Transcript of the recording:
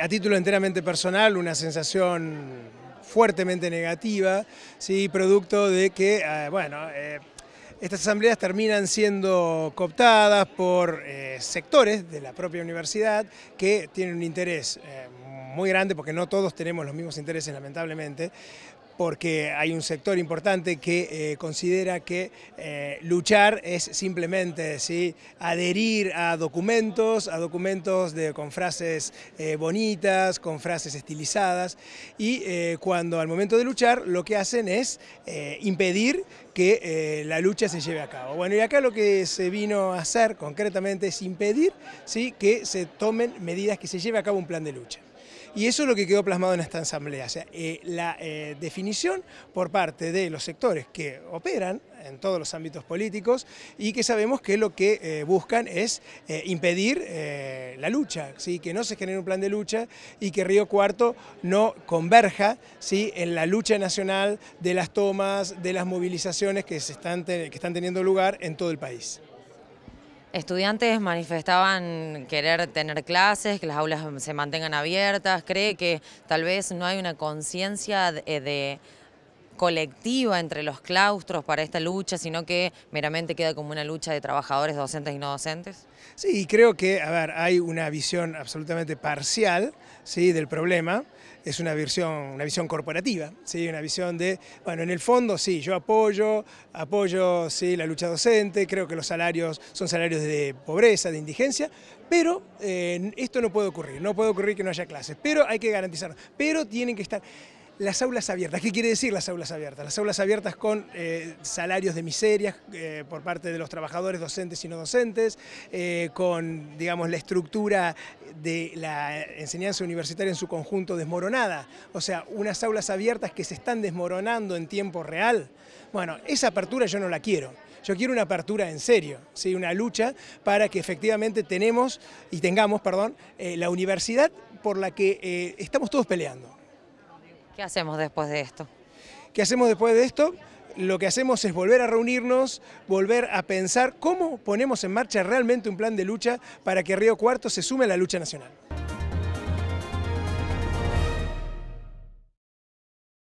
a título enteramente personal, una sensación fuertemente negativa, ¿sí? producto de que, eh, bueno, eh, estas asambleas terminan siendo cooptadas por eh, sectores de la propia universidad que tienen un interés muy grande, porque no todos tenemos los mismos intereses lamentablemente, porque hay un sector importante que eh, considera que eh, luchar es simplemente ¿sí? adherir a documentos, a documentos con frases eh, bonitas, con frases estilizadas, y cuando al momento de luchar lo que hacen es impedir que la lucha se lleve a cabo. Bueno, y acá lo que se vino a hacer concretamente es impedir ¿sí? que se tomen medidas, que se lleve a cabo un plan de lucha. Y eso es lo que quedó plasmado en esta asamblea, o sea, eh, la eh, definición por parte de los sectores que operan en todos los ámbitos políticos y que sabemos que lo que eh, buscan es impedir la lucha, ¿sí? que no se genere un plan de lucha y que Río Cuarto no converja en la lucha nacional de las tomas, de las movilizaciones que, se están, que están teniendo lugar en todo el país. Estudiantes manifestaban querer tener clases, que las aulas se mantengan abiertas. ¿Cree que tal vez no hay una conciencia de, eh, de colectiva entre los claustros para esta lucha, sino que meramente queda como una lucha de trabajadores docentes y no docentes? Sí, creo que, a ver, hay una visión absolutamente parcial del problema, es una visión, una visión corporativa, ¿sí? una visión de, bueno, en el fondo sí, yo apoyo, apoyo ¿sí? la lucha docente, creo que los salarios son salarios de pobreza, de indigencia, pero eh, esto no puede ocurrir, no puede ocurrir que no haya clases, pero hay que garantizarlo, pero tienen que estar... Las aulas abiertas, ¿qué quiere decir las aulas abiertas? Las aulas abiertas con eh, salarios de miseria eh, por parte de los trabajadores docentes y no docentes, eh, con, digamos, la estructura de la enseñanza universitaria en su conjunto desmoronada. O sea, unas aulas abiertas que se están desmoronando en tiempo real. Bueno, esa apertura yo no la quiero. Yo quiero una apertura en serio, ¿sí? una lucha para que efectivamente tenemos y tengamos perdón, la universidad por la que estamos todos peleando. ¿Qué hacemos después de esto? ¿Qué hacemos después de esto? lo que hacemos es volver a reunirnos, volver a pensar cómo ponemos en marcha realmente un plan de lucha para que Río Cuarto se sume a la lucha nacional.